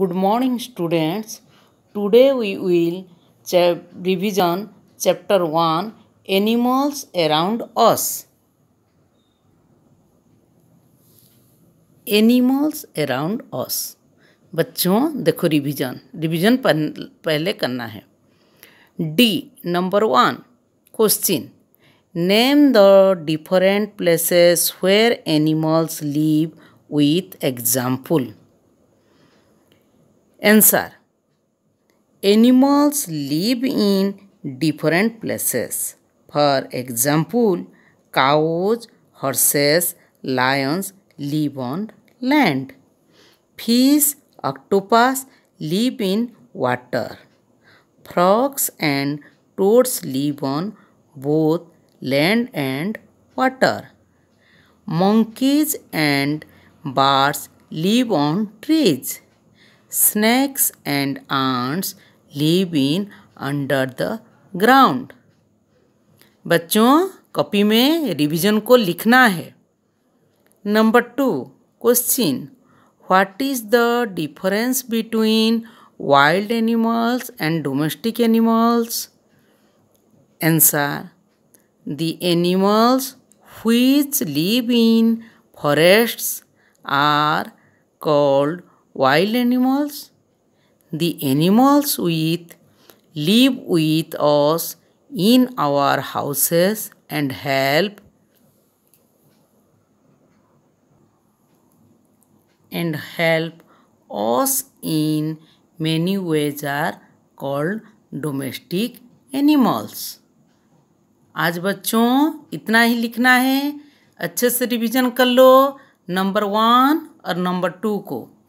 good morning students today we will revision revision chapter 1 animals around us animals around us बच्चों देखो revision revision पहले करना है the number one question name the different places where animals live with example Answer Animals live in different places. For example, cows, horses, lions live on land. Fish, octopus live in water. Frogs and toads live on both land and water. Monkeys and birds live on trees. snakes and ants live in under the ground. बच्चों copy में revision को लिखना है number two question what is the difference between wild animals and domestic animals answer the animals which live in forests are called wild animals? The animals we eat live with us in our houses and help and help us in many ways are called domestic animals. आज बच्चों इतना ही लिखना है अच्छे से revision कर लो number one और नंबर टू को